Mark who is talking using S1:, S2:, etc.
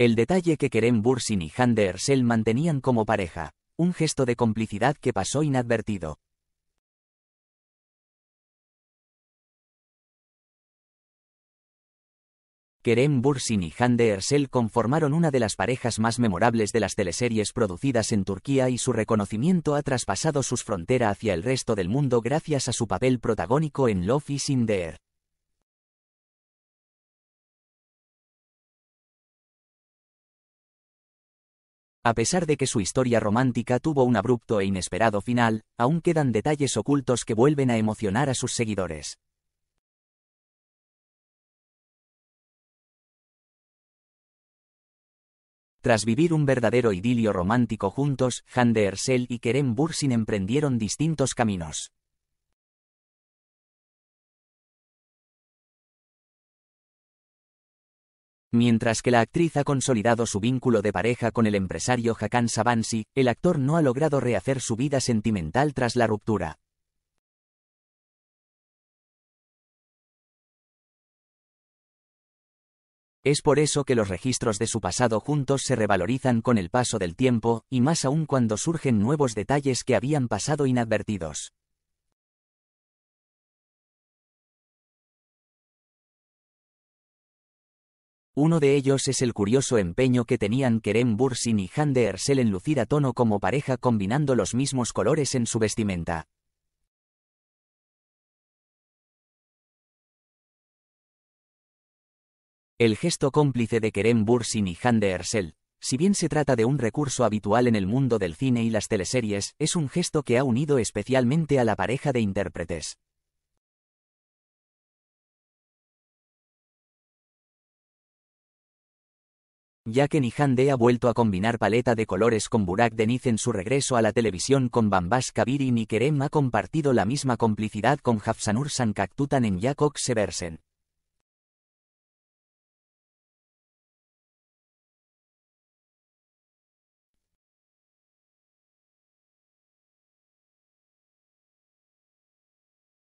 S1: El detalle que Kerem Bursin y Han de Ersel mantenían como pareja, un gesto de complicidad que pasó inadvertido. Kerem Bursin y Han de Ersel conformaron una de las parejas más memorables de las teleseries producidas en Turquía y su reconocimiento ha traspasado sus fronteras hacia el resto del mundo gracias a su papel protagónico en Love is in the Air. A pesar de que su historia romántica tuvo un abrupto e inesperado final, aún quedan detalles ocultos que vuelven a emocionar a sus seguidores. Tras vivir un verdadero idilio romántico juntos, de Ersel y Kerem Bursin emprendieron distintos caminos. Mientras que la actriz ha consolidado su vínculo de pareja con el empresario Hakan Savansi, el actor no ha logrado rehacer su vida sentimental tras la ruptura. Es por eso que los registros de su pasado juntos se revalorizan con el paso del tiempo, y más aún cuando surgen nuevos detalles que habían pasado inadvertidos. Uno de ellos es el curioso empeño que tenían Kerem Bursin y Han de Ersel en lucir a tono como pareja combinando los mismos colores en su vestimenta. El gesto cómplice de Kerem Bursin y Han de Ersel, si bien se trata de un recurso habitual en el mundo del cine y las teleseries, es un gesto que ha unido especialmente a la pareja de intérpretes. ya que Nihan ha vuelto a combinar paleta de colores con Burak Deniz en su regreso a la televisión con Bambas Kabiri y Kerem ha compartido la misma complicidad con Hafsanur Sankaktutan en Jakob Seversen.